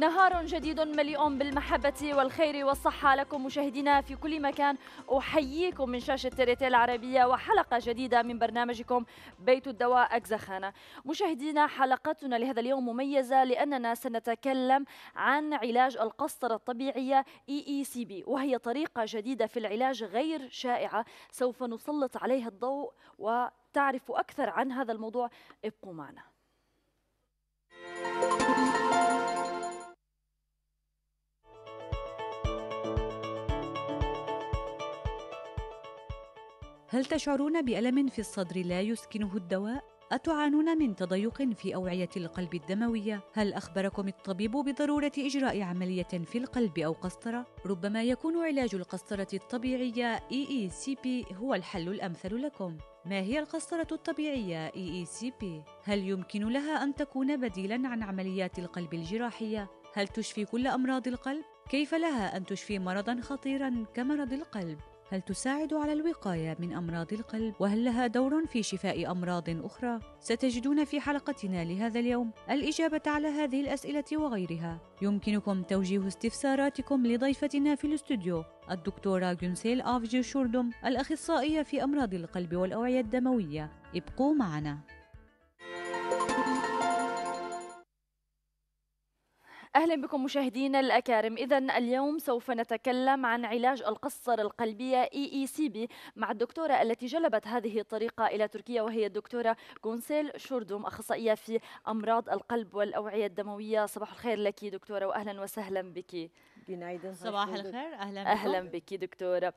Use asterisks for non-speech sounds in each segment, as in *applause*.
نهار جديد مليء بالمحبة والخير والصحة لكم مشاهدينا في كل مكان أحييكم من شاشة تريتي العربية وحلقة جديدة من برنامجكم بيت الدواء أكزخانة مشاهدينا حلقتنا لهذا اليوم مميزة لأننا سنتكلم عن علاج القسطرة الطبيعية EECB وهي طريقة جديدة في العلاج غير شائعة سوف نسلط عليها الضوء وتعرف أكثر عن هذا الموضوع ابقوا معنا هل تشعرون بألم في الصدر لا يسكنه الدواء؟ أتعانون من تضيق في أوعية القلب الدموية؟ هل أخبركم الطبيب بضرورة إجراء عملية في القلب أو قسطرة؟ ربما يكون علاج القسطرة الطبيعية EECP هو الحل الأمثل لكم. ما هي القسطرة الطبيعية EECP؟ هل يمكن لها أن تكون بديلاً عن عمليات القلب الجراحية؟ هل تشفي كل أمراض القلب؟ كيف لها أن تشفي مرضاً خطيراً كمرض القلب؟ هل تساعد على الوقايه من امراض القلب وهل لها دور في شفاء امراض اخرى ستجدون في حلقتنا لهذا اليوم الاجابه على هذه الاسئله وغيرها يمكنكم توجيه استفساراتكم لضيفتنا في الاستوديو الدكتوره جونسيل افجي شوردوم الاخصائيه في امراض القلب والاوعيه الدمويه ابقوا معنا أهلا بكم مشاهدينا الأكارم إذا اليوم سوف نتكلم عن علاج القصر القلبية اي اي سي بي مع الدكتورة التي جلبت هذه الطريقة إلى تركيا وهي الدكتورة غونسيل شوردوم أخصائية في أمراض القلب والأوعية الدموية صباح الخير لك دكتورة وأهلا وسهلا بك بنايدن صباح الخير اهلا بكم. اهلا بك دكتوره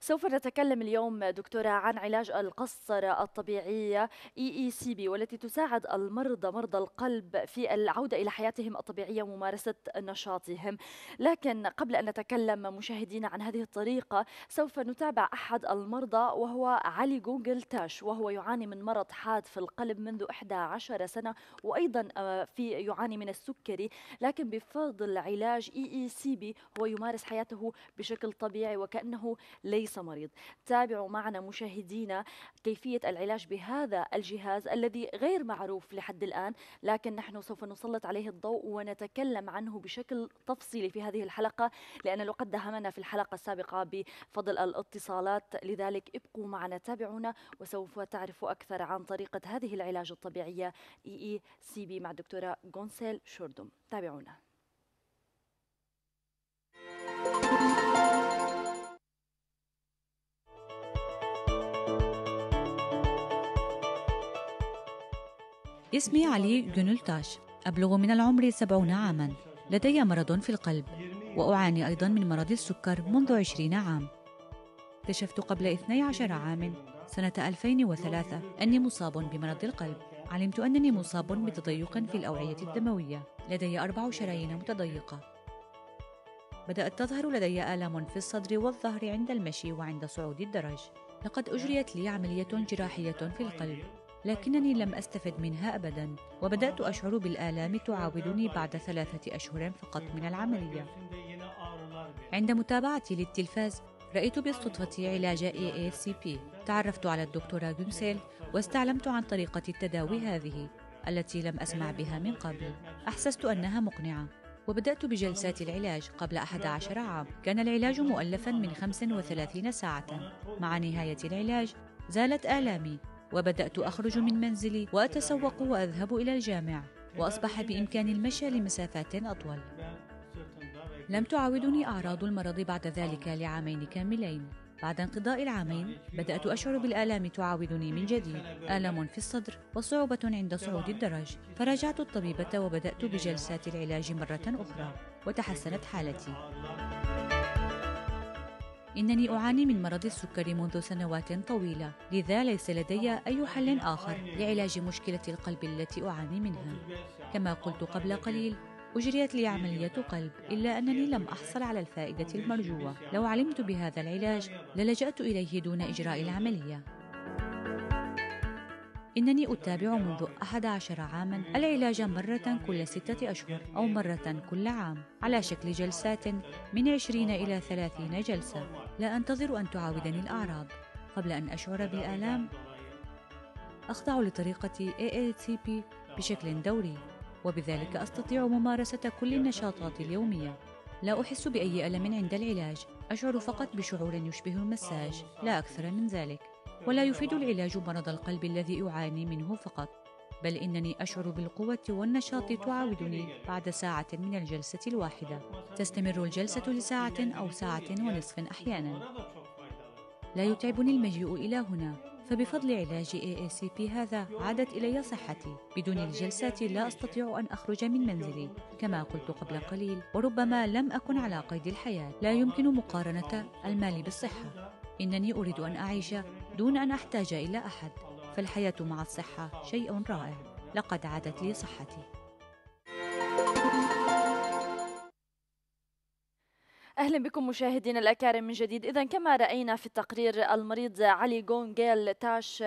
سوف نتكلم اليوم دكتوره عن علاج القسطره الطبيعيه اي e اي e سي بي والتي تساعد المرضى مرضى القلب في العوده الى حياتهم الطبيعيه وممارسه نشاطهم لكن قبل ان نتكلم مشاهدينا عن هذه الطريقه سوف نتابع احد المرضى وهو علي جوجل تاش وهو يعاني من مرض حاد في القلب منذ 11 سنه وايضا آه، في يعاني من السكري لكن بفضل علاج اي اي سي بي هو يمارس حياته بشكل طبيعي وكأنه ليس مريض تابعوا معنا مشاهدينا كيفية العلاج بهذا الجهاز الذي غير معروف لحد الآن لكن نحن سوف نسلط عليه الضوء ونتكلم عنه بشكل تفصيلي في هذه الحلقة لأن لقد دهمنا في الحلقة السابقة بفضل الاتصالات لذلك ابقوا معنا تابعونا وسوف تعرفوا أكثر عن طريقة هذه العلاج الطبيعية اي اي سي بي مع الدكتورة غونسيل شوردوم تابعونا اسمي علي جنلتاش أبلغ من العمر سبعون عاما لدي مرض في القلب وأعاني أيضا من مرض السكر منذ عشرين عام اكتشفت قبل 12 عام سنة 2003 أني مصاب بمرض القلب علمت أنني مصاب بتضيق في الأوعية الدموية لدي أربع شرايين متضيقة بدأت تظهر لدي آلام في الصدر والظهر عند المشي وعند صعود الدرج لقد أجريت لي عملية جراحية في القلب لكنني لم أستفد منها أبدا وبدأت أشعر بالآلام تعاودني بعد ثلاثة أشهر فقط من العملية عند متابعتي للتلفاز رأيت بالصدفة علاج AACP تعرفت على الدكتورة جونسيل واستعلمت عن طريقة التداوي هذه التي لم أسمع بها من قبل أحسست أنها مقنعة وبدأت بجلسات العلاج قبل 11 عام كان العلاج مؤلفا من 35 ساعة مع نهاية العلاج زالت آلامي وبدأت أخرج من منزلي وأتسوق وأذهب إلى الجامع وأصبح بإمكاني المشي لمسافات أطول لم تعاودني أعراض المرض بعد ذلك لعامين كاملين بعد انقضاء العامين بدأت أشعر بالآلام تعاودني من جديد آلام في الصدر وصعوبة عند صعود الدرج فراجعت الطبيبة وبدأت بجلسات العلاج مرة أخرى وتحسنت حالتي إنني أعاني من مرض السكري منذ سنوات طويلة لذا ليس لدي أي حل آخر لعلاج مشكلة القلب التي أعاني منها كما قلت قبل قليل أجريت لي عملية قلب إلا أنني لم أحصل على الفائدة المرجوة لو علمت بهذا العلاج للجأت إليه دون إجراء العملية إنني أتابع منذ 11 عاما العلاج مرة كل ستة أشهر أو مرة كل عام على شكل جلسات من 20 إلى 30 جلسة لا أنتظر أن تعاودني الأعراض قبل أن أشعر بالآلام أخضع لطريقة AATP بشكل دوري وبذلك أستطيع ممارسة كل النشاطات اليومية لا أحس بأي ألم عند العلاج أشعر فقط بشعور يشبه المساج لا أكثر من ذلك ولا يفيد العلاج مرض القلب الذي أعاني منه فقط بل إنني أشعر بالقوة والنشاط تعاودني بعد ساعة من الجلسة الواحدة تستمر الجلسة لساعة أو ساعة ونصف أحيانا لا يتعبني المجيء إلى هنا فبفضل علاج AACP هذا عادت إلي صحتي بدون الجلسات لا أستطيع أن أخرج من منزلي كما قلت قبل قليل وربما لم أكن على قيد الحياة لا يمكن مقارنة المال بالصحة إنني أريد أن أعيش دون أن أحتاج إلى أحد فالحياة مع الصحة شيء رائع لقد عادت لي صحتي أهلا بكم مشاهدينا الأكارم من جديد إذا كما رأينا في التقرير المريض علي جونجيل تاش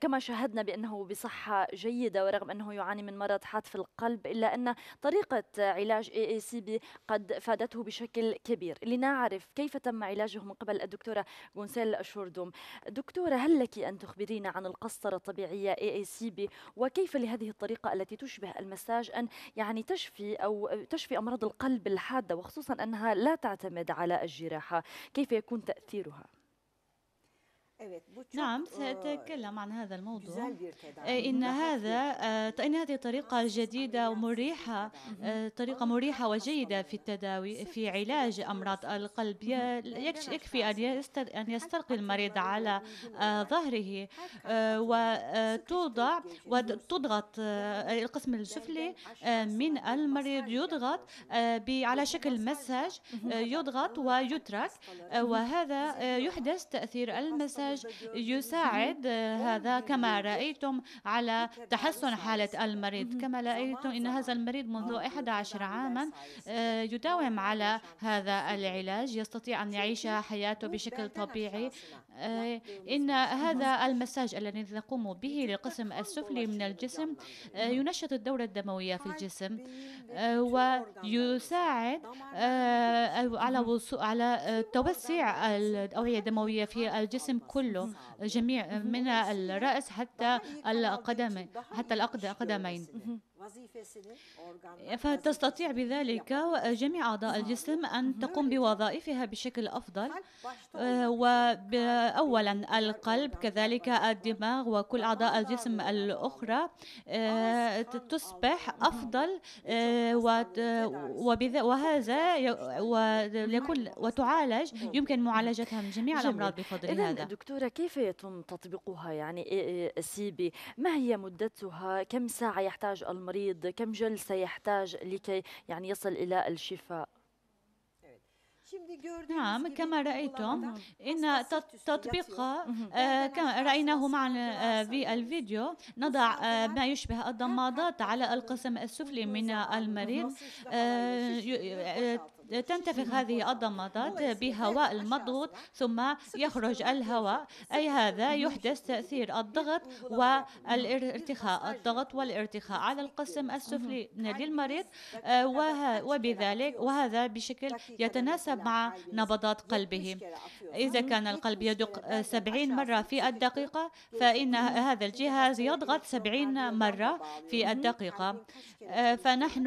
كما شاهدنا بأنه بصحة جيدة ورغم أنه يعاني من مرض حاد في القلب إلا أن طريقة علاج اي اي سي بي قد فادته بشكل كبير لنعرف كيف تم علاجه من قبل الدكتورة غونسيل شوردوم دكتورة هل لك أن تخبرينا عن القسطرة الطبيعية اي اي سي بي وكيف لهذه الطريقة التي تشبه المساج أن يعني تشفي أو تشفي أمراض القلب الحادة وخصوصا أنها لا تعتمد تعتمد على الجراحه كيف يكون تاثيرها نعم سأتكلم عن هذا الموضوع إيه، إن هذا آه، إن هذه طريقة جديدة ومريحة آه، طريقة مريحة وجيدة في التداوي في علاج أمراض القلب يكفي أن يستلقي المريض على آه، ظهره وتوضع وتضغط القسم السفلي من المريض يضغط على شكل مساج يضغط ويترك وهذا يحدث تأثير المساج العلاج يساعد هذا كما رأيتم على تحسن حالة المريض كما رأيتم أن هذا المريض منذ 11 عاما آه، يداوم على هذا العلاج يستطيع أن يعيش حياته بشكل طبيعي إن هذا المساج الذي نقوم به للقسم السفلي من الجسم ينشط الدورة الدموية في الجسم ويساعد على على توسيع الأوعية الدموية في الجسم كله جميع من الرأس حتى القدمين حتى القدمين إيه، فتستطيع بذلك جميع أعضاء نعم. الجسم أن تقوم بوظائفها بشكل أفضل وأولا آه، القلب كذلك الدماغ وكل أعضاء الجسم الأخرى تصبح أفضل وهذا وتعالج يمكن معالجتها من جميع الأمراض بفضل هذا دكتورة كيف يتم تطبيقها يعني إيه، إيه، سيبي ما هي مدتها كم ساعة يحتاج المريض المريض كم جلسة يحتاج لكي يعني يصل إلى الشفاء نعم كما رأيتم إن تطبيق آه، كما رأيناه مع في الفيديو نضع آه، ما يشبه الضمادات على القسم السفلي من المريض تنتفخ هذه الضمادات بهواء المضغوط ثم يخرج الهواء أي هذا يحدث تأثير الضغط والارتخاء الضغط والارتخاء على القسم السفلي للمريض آه، وبذلك وهذا بشكل يتناسب مع نبضات قلبه إذا كان القلب يدق 70 آه، مرة في الدقيقة فإن هذا الجهاز يضغط 70 مرة في الدقيقة آه، فنحن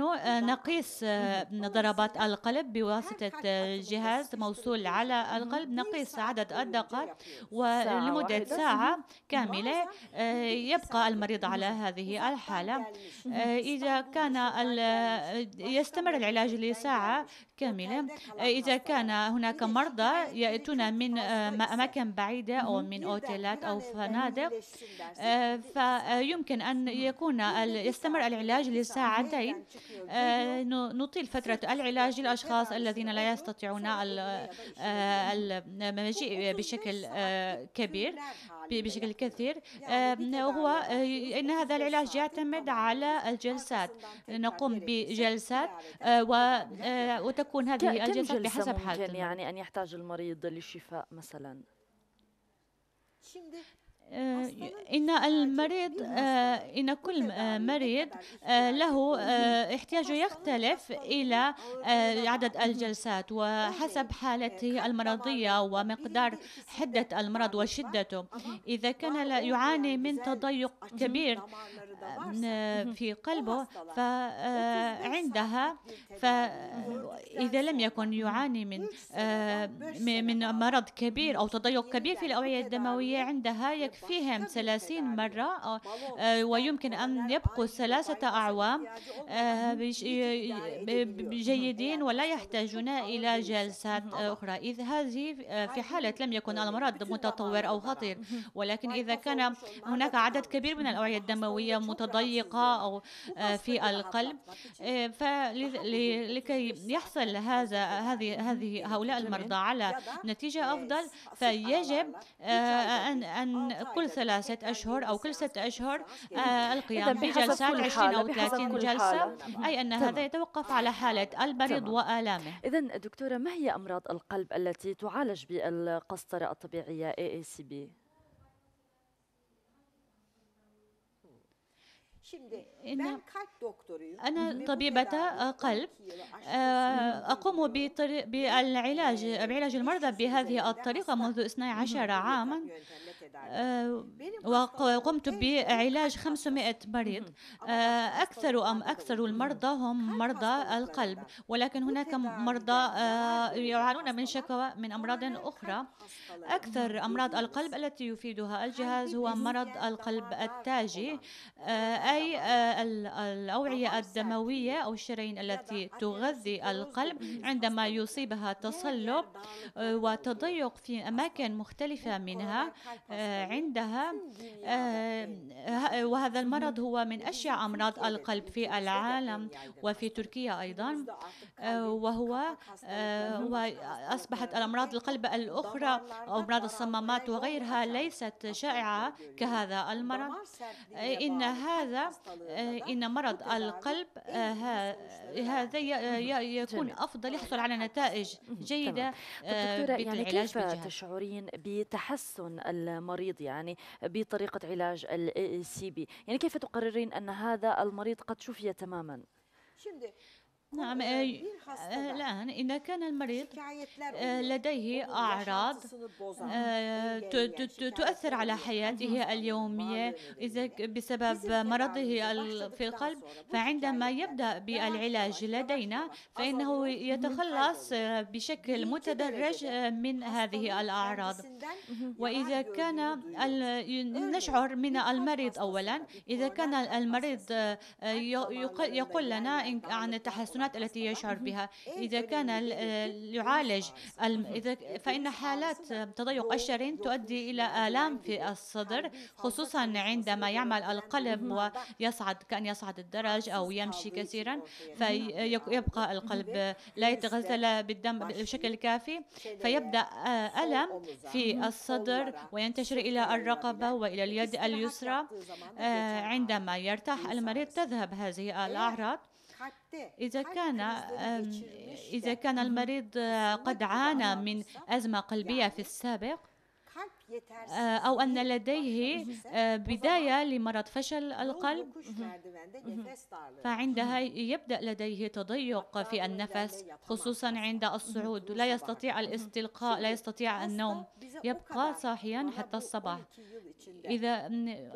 نقيس ضربات القلب بواسطة جهاز موصول على القلب نقيس عدد الدقات ولمدة ساعة كاملة آه، يبقى المريض على هذه الحالة يعني آه، إذا كان يعني آه، يستمر العلاج لساعة كاملة آه، إذا كان هناك مرضى يأتون من أماكن آه، بعيدة أو من أوتيلات أو فنادق آه، فيمكن أن يكون يستمر العلاج لساعتين نطيل فترة العلاج للأشخاص الذين لا يستطيعون المجيء بشكل كبير بشكل كثير يعني هو ان هذا العلاج يعتمد على الجلسات نقوم بجلسات وتكون تكون هذه الجلسات بحسب حالة يعني أن يحتاج المريض للشفاء مثلا آه، إن المريض آه، إن كل آه، مريض له احتياجه يختلف إلى عدد الجلسات وحسب حالته المرضية ومقدار حدة المرض وشدته إذا كان يعاني من تضيق كبير في قلبه فعندها آه، فإذا لم يكن يعاني من آه، من مرض كبير أو تضيق كبير في الأوعية الدموية عندها يكفيهم 30 مرة آه، ويمكن أن يبقوا ثلاثة أعوام جيدين ولا يحتاجون إلى جلسات أخرى إذ هذه في حالة لم يكن المرض متطور أو خطير ولكن إذا كان هناك عدد كبير من الأوعية الدموية متضيقة أو آه، في القلب آه، فلكي يحصل هذا هذه هذه هؤلاء المرضى على نتيجة أفضل فيجب آه، أن أن كل ثلاثة أشهر أو كل ستة أشهر القيام بجلسات 20 أو 30 جلسة أي أن هذا يتوقف على حالة المريض وآلامه إذا دكتورة ما هي أمراض القلب التي تعالج بالقسطرة الطبيعية AACB؟ أنا طبيبة قلب أقوم بالعلاج بعلاج المرضى بهذه الطريقة منذ 12 عاما يعني. آه، وقمت إيه، بعلاج 500 مريض آه، أكثر أم أكثر المرضى هم مرضى القلب يعني. ولكن هناك يعني. مرضى آه، يعانون من شكوى من أمراض أخرى أكثر أمراض القلب التي يفيدها الجهاز هو مرض القلب التاجي أي الأوعية الدموية أو الشرايين التي تغذي القلب عندما يصيبها تصلب وتضيق في أماكن مختلفة منها آه، عندها آه، وهذا المرض هو من *laughs* أشع أمراض *laughs* القلب في العالم *laughs* وفي تركيا أيضا آه، وهو وأصبحت أصبحت الأمراض القلب الأخرى أمراض الصمامات وغيرها ليست شائعة كهذا المرض إن هذا إن مرض القلب هذا يكون أفضل يحصل طيب، على نتائج جيدة يعني بالعلاج يعني كيف تشعرين بتحسن المريض يعني بطريقة علاج السي بي يعني كيف تقررين أن هذا المريض قد شفي تماما؟ Şimdi نعم الآن آه، آه، إذا كان المريض آه، لديه أعراض إيه، إيه، إيه، تؤثر على حياته اليومية إذا بسبب مرضه في القلب فعندما يبدأ بالعلاج لدينا فإنه يتخلص بشكل متدرج من هذه الأعراض وإذا كان نشعر من المريض أولا إذا كان المريض يقول لنا عن التحسن الحصونات التي يشعر بها إذا كان يعالج إذا فإن حالات تضيق الشرايين تؤدي إلى آلام في الصدر خصوصا عندما يعمل القلب ويصعد كأن يصعد الدرج أو يمشي كثيرا فيبقى القلب لا يتغزل بالدم بشكل كافي فيبدأ ألم في الصدر وينتشر إلى الرقبة وإلى اليد اليسرى عندما يرتاح المريض تذهب هذه الأعراض إذا كان إذا كان المريض قد عانى من أزمة قلبية في يعني السابق أو أن لديه بداية لمرض فشل القلب فعندها يبدأ لديه تضيق في النفس خصوصا عند الصعود لا يستطيع الاستلقاء لا يستطيع النوم يبقى صاحيا حتى الصباح إذا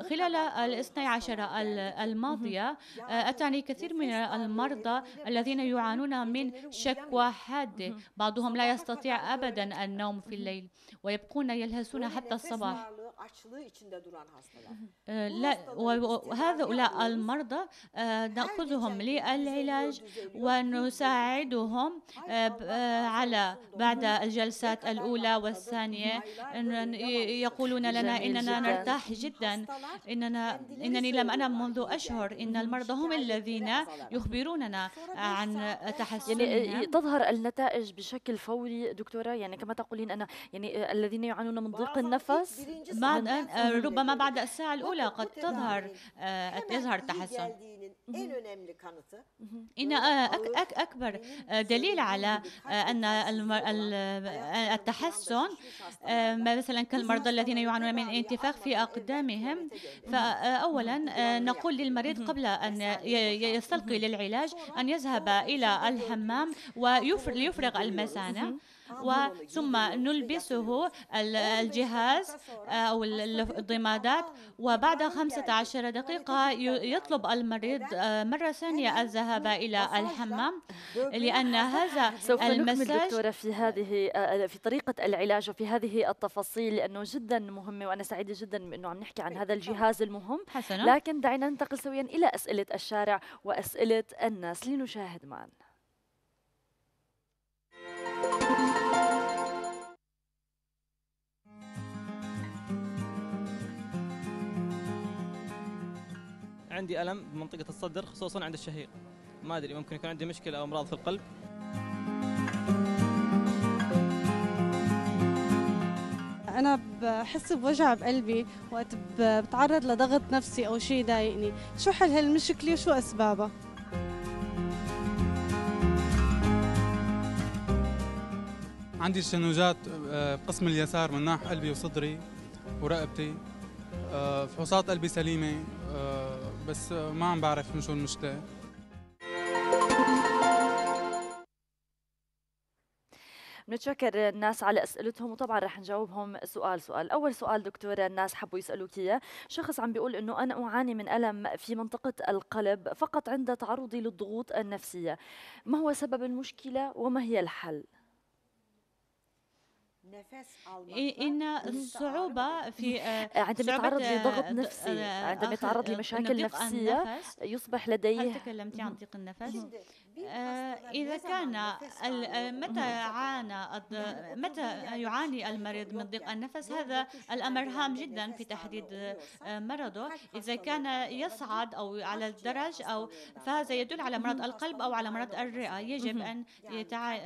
خلال الاثني عشر الماضية أتاني كثير من المرضى الذين يعانون من شكوى حادة بعضهم لا يستطيع أبدا النوم في الليل ويبقون يلهسون حتى حتى يعني الصباح açlığı لا وهؤلاء المرضى آه، نأخذهم للعلاج آه، ونساعدهم آه، على بعد الجلسات الأولى والثانية يقولون لنا إننا نرتاح جدا إننا إنني لم أنم منذ أشهر إن المرضى هم الذين يخبروننا عن تحسن يعني تظهر النتائج بشكل فوري دكتورة يعني كما تقولين أنا يعني الذين يعانون من ضيق النفس بعد آه، ربما بعد الساعة الأولى قد تظهر آه، يظهر التحسن إن أكبر دليل على أن التحسن مثلا كالمرضى الذين يعانون من انتفاخ في أقدامهم فأولا آه، نقول للمريض قبل أن يستلقي للعلاج أن يذهب إلى الحمام ويفرغ المثانة آه، وثم نلبسه الجهاز آه، أو الضمادات وبعد 15 دقيقة يطلب المريض آه، مرة ثانية الذهاب إلى الحمام لأن هذا سوف نكمل دكتورة في هذه في طريقة العلاج وفي هذه التفاصيل لأنه جدا مهمة وأنا سعيدة جدا بأنه عم نحكي عن هذا الجهاز المهم حسنا. لكن دعينا ننتقل سويا إلى أسئلة الشارع وأسئلة الناس لنشاهد معنا عندي الم بمنطقه الصدر خصوصا عند الشهيق ما ادري ممكن يكون عندي مشكله او امراض في القلب انا بحس بوجع بقلبي وقت بتعرض لضغط نفسي او شيء يضايقني شو حل هالمشكله وشو اسبابها عندي شنوجات آه، بقسم اليسار من ناحيه قلبي وصدري ورقبتي آه، فحوصات قلبي سليمه آه، بس ما عم بعرف شو المشكله بنتشكر الناس على اسئلتهم وطبعا رح نجاوبهم سؤال سؤال اول سؤال دكتوره الناس حبوا يسالوك اياه شخص عم بيقول انه انا اعاني من الم في منطقه القلب فقط عند تعرضي للضغوط النفسيه ما هو سبب المشكله وما هي الحل ان الصعوبه في آه، آه، آه، عندما يتعرض لضغط نفسي عندما يتعرض لمشاكل نفسيه يصبح لديه هل تكلمتي عن ضيق النفس؟ آه، إذا كان آه، متى عانى متى يعاني المريض من ضيق النفس هذا الأمر هام جدا في تحديد آه، مرضه إذا كان يصعد أو على الدرج أو فهذا يدل على مرض القلب أو على مرض الرئة يجب أن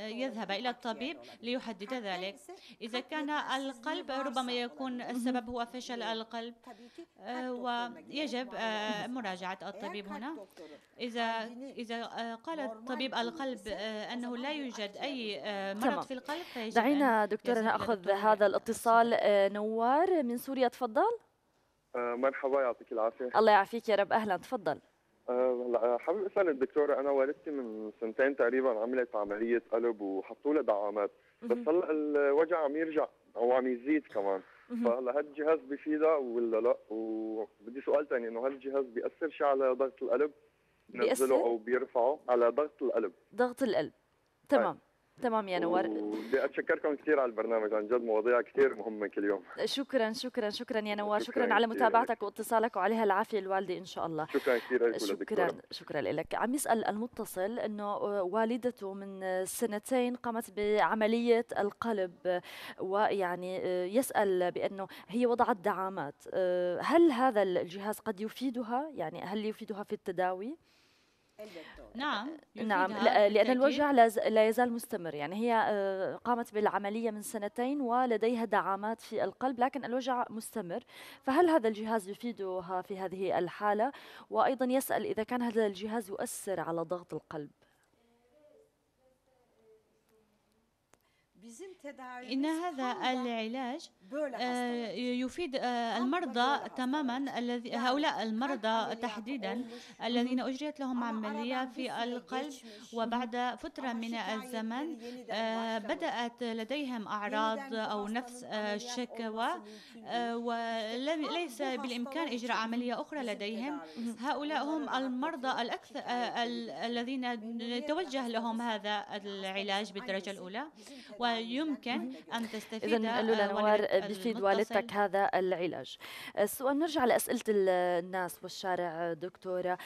يذهب إلى الطبيب ليحدد ذلك إذا كان القلب ربما يكون السبب هو فشل القلب ويجب مراجعة الطبيب هنا إذا إذا قالت طبيب القلب آه، أنه لا يوجد أي آه، مرض تمام. في القلب دعينا دكتورة نأخذ هذا الاتصال آه، نوار من سوريا تفضل مرحبا يعطيك العافية الله يعافيك يا رب أهلا تفضل هلا حابب اسال الدكتوره انا والدتي من سنتين تقريبا عملت عمليه قلب وحطوا لها دعامات بس هلا الوجع عم يرجع او عم يزيد كمان فهلا هل الجهاز بفيدها ولا لا وبدي سؤال ثاني انه هل الجهاز بياثر شيء على ضغط القلب بينزلوا او بيرفعوا على ضغط القلب ضغط القلب طيب. تمام هاي. تمام يا نوار بدي اتشكركم كثير على البرنامج عن جد مواضيع كثير مهمه كل يوم شكرا شكرا شكرا يا نوار شكرا, شكرا على متابعتك واتصالك وعليها العافيه الوالده ان شاء الله شكرا كثير شكرا شكرا لك عم يسال المتصل انه والدته من سنتين قامت بعمليه القلب ويعني يسال بانه هي وضعت دعامات هل هذا الجهاز قد يفيدها يعني هل يفيدها في التداوي نعم أه، نعم لأن الوجع لا يزال مستمر يعني هي أه، قامت بالعملية من سنتين ولديها دعامات في القلب لكن الوجع مستمر فهل هذا الجهاز يفيدها في هذه الحالة وأيضا يسأل إذا كان هذا الجهاز يؤثر على ضغط القلب ان هذا العلاج آه، يفيد آه، المرضى تماما يعني هؤلاء المرضى تحديدا الذين اجريت لهم عمليه في القلب وبعد فتره من الزمن آه، بدات لديهم اعراض او نفس الشكوى وليس بالامكان اجراء عمليه اخرى لديهم هؤلاء هم المرضى الاكثر الذين توجه لهم هذا العلاج بالدرجه الاولى ويمكن يمكن أن تستفيد إذن نقول آه، نوار بفيد والدتك هذا العلاج السؤال آه، نرجع لأسئلة الناس والشارع آه، دكتورة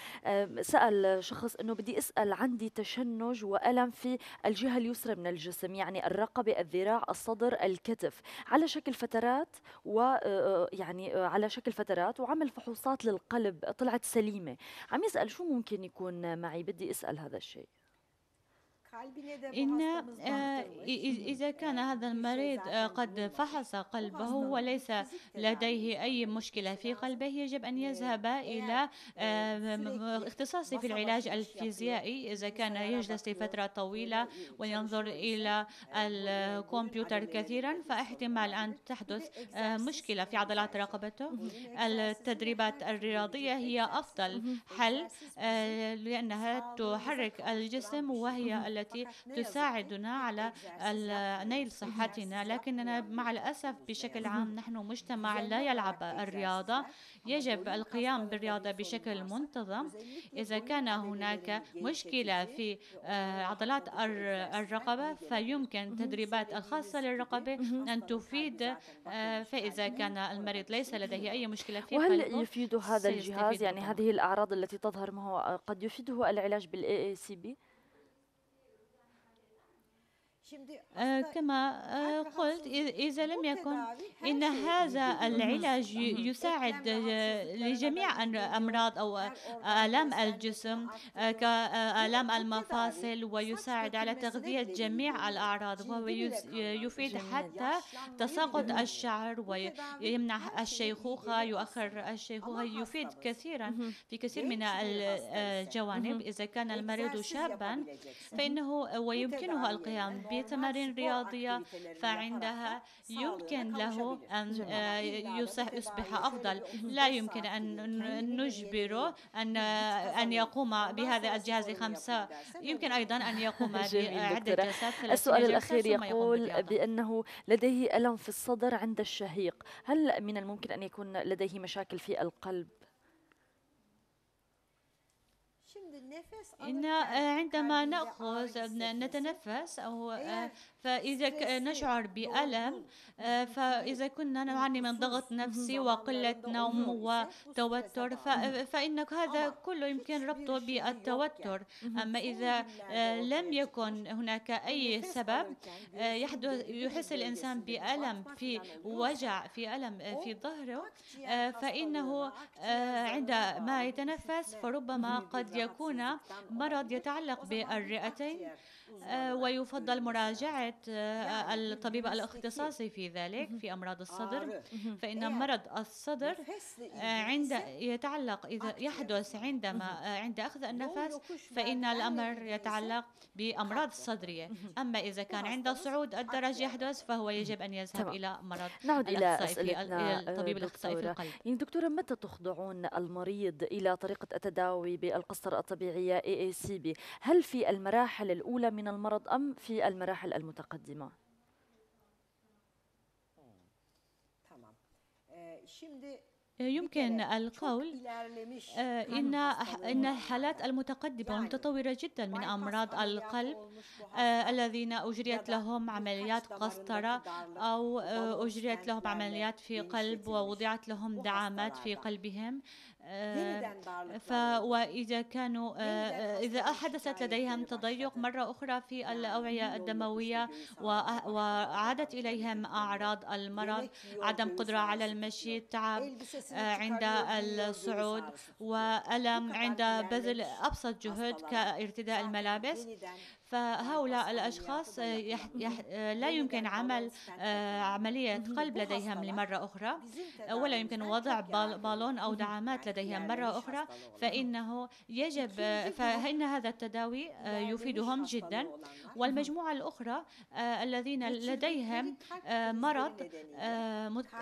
سأل شخص أنه بدي أسأل عندي تشنج وألم في الجهة اليسرى من الجسم يعني الرقبة الذراع الصدر الكتف على شكل فترات و يعني على شكل فترات وعمل فحوصات للقلب طلعت سليمة عم يسأل شو ممكن يكون معي بدي أسأل هذا الشيء إن آه، إذا كان آه، هذا المريض آه، قد فحص قلبه وليس يعني. لديه أي مشكلة في قلبه يجب أن يذهب يعني. إلى اختصاصي في العلاج الفيزيائي إذا كان يجلس لفترة طويلة وينظر إلى الكمبيوتر كثيرا فاحتمال أن تحدث مشكلة في عضلات رقبته التدريبات الرياضية هي أفضل حل لأنها تحرك الجسم وهي التي التي تساعدنا على نيل صحتنا لكننا مع الأسف بشكل عام نحن مجتمع لا يلعب الرياضة يجب القيام بالرياضة بشكل منتظم إذا كان هناك مشكلة في آه، عضلات الرقبة فيمكن تدريبات الخاصة للرقبة أن تفيد آه، فإذا كان المريض ليس لديه أي مشكلة في وهل يفيد هذا الجهاز يعني هذه الأعراض التي تظهر ما هو قد يفيده العلاج بالاي اي سي بي؟ كما قلت إذا لم يكن إن هذا العلاج يساعد لجميع أمراض أو آلام الجسم كآلام المفاصل ويساعد على تغذية جميع الأعراض وهو يفيد حتى تساقط الشعر ويمنع الشيخوخة يؤخر الشيخوخة يفيد كثيرا في كثير من الجوانب إذا كان المريض شابا فإنه ويمكنه القيام تمارين رياضية فعندها يمكن له أن آه، يصبح أفضل لا يمكن أن نجبره أن آه، أن يقوم بهذا الجهاز خمسة يمكن أيضا أن يقوم *laughs* بعدة جلسات السؤال الأخير يقول بأنه لديه ألم في الصدر عند الشهيق هل من الممكن أن يكون لديه مشاكل في القلب إن عندما نأخذ نتنفس أو آه، إيه. فإذا نشعر بألم آه، فإذا كنا نعاني من ضغط نفسي وقلة نوم وتوتر فإن آه، هذا كله يمكن ربطه بالتوتر أما إذا آه، لم يكن هناك أي سبب يحدث يحس الإنسان بألم في وجع في ألم في ظهره فإنه عندما يتنفس نعم. فربما قد يكون مرض يتعلق بالرئتين آه، ويفضل مراجعة آه، الطبيب الاختصاصي في ذلك mm-hmm. في أمراض الصدر ah, فإن مرض الصدر آه، عند يتعلق إذا يحدث عندما mm-hmm. عند أخذ النفس فإن الأمر يتعلق بأمراض الصدرية mm-hmm. أما إذا كان عند صعود الدرج يحدث فهو يجب أن يذهب إلى مرض نعود إلى الطبيب الاختصاصي في القلب يعني دكتورة متى تخضعون المريض إلى طريقة التداوي بالقسطرة الطبيعية AACB هل في المراحل الأولى من المرض أم في المراحل المتقدمة؟ آه، آه، يمكن القول آه، إن إن الحالات المتقدمة والمتطورة يعني جدا من أمراض القلب الذين أجريت لهم عمليات يعني قسطرة أو أجريت لهم عمليات في قلب ووضعت لهم دعامات في قلبهم آه، ف وإذا كانوا آه، آه، إذا حدثت لديهم تضيق مرة أخرى في نعم، الأوعية الدموية وعادت إليهم أعراض المرض عدم قدرة على المشي تعب عند الصعود وألم عند بذل أبسط جهد كارتداء الملابس فهؤلاء الأشخاص يح يح لا يمكن عمل آه، عملية قلب لديهم لمرة أخرى ولا يمكن وضع بالون أو دعامات لديهم مرة أخرى فإنه يجب فإن هذا التداوي آه، يفيدهم جدا والمجموعة الأخرى آه، الذين لديهم مرض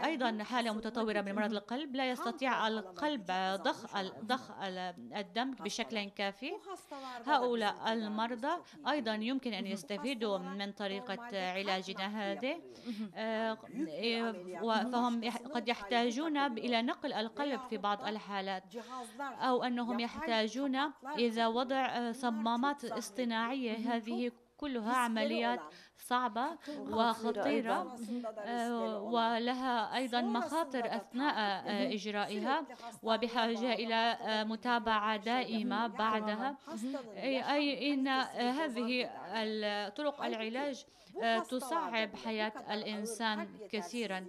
أيضا حالة متطورة من مرض القلب لا يستطيع القلب ضخ ضخ الدم بشكل كافي هؤلاء المرضى أيضا أيضا يمكن أن يستفيدوا من طريقة علاجنا هذه فهم قد يحتاجون إلى نقل القلب في بعض الحالات أو أنهم يحتاجون إذا وضع صمامات اصطناعية هذه كلها عمليات صعبة وخطيرة آه، ولها أيضا مخاطر أثناء آه، إجرائها وبحاجة إلى آه، متابعة دائمة بعدها أي إن هذه طرق العلاج آه، تصعب حياة الإنسان كثيرا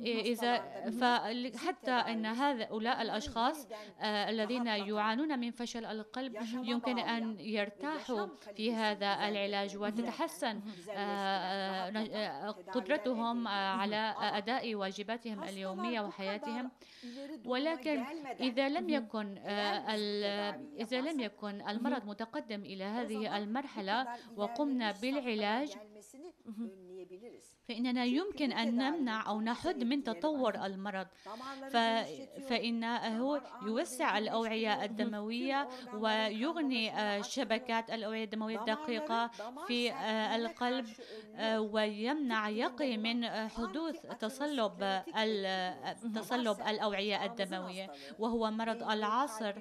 إذا فحتى أن هؤلاء الأشخاص آه، الذين يعانون من فشل القلب يمكن أن يرتاحوا في هذا العلاج وتتحسن آه، قدرتهم على أداء واجباتهم اليومية وحياتهم ولكن إذا لم يكن إذا لم يكن المرض متقدم إلى هذه المرحلة وقمنا بالعلاج gelmesini hı hı. önleyebiliriz. فإننا يمكن أن نمنع يعني أو نحد من تطور يعني. المرض فإنه يوسع آه، الأوعية الدموية آه، آه، ويغني يعني. شبكات الأوعية الدموية الدقيقة في القلب ويمنع يقي من حدوث تصلب تصلب الأوعية الدموية وهو مرض العصر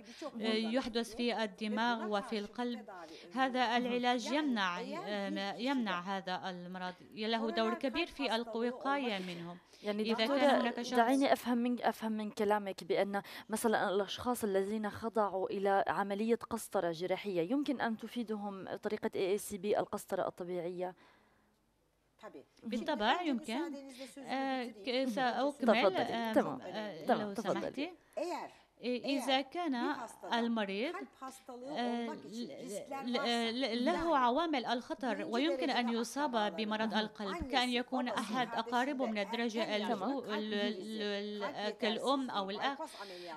يحدث في الدماغ وفي القلب هذا العلاج يمنع يمنع هذا المرض له دور كبير التغيير في الوقايه منهم يعني اذا كان هناك شخص دعيني افهم من افهم من كلامك بان مثلا الاشخاص الذين خضعوا الى عمليه قسطره جراحيه يمكن ان تفيدهم طريقه اي اي سي بي القسطره الطبيعيه بالطبع يمكن آه ساكمل آه تمام آه لو سمحتي إيه، إيه، إيه، إذا كان المريض له آه، عوامل الخطر ويمكن أن يصاب بمرض القلب كأن يكون أحد أقاربه من الدرجة كالأم أو الأخ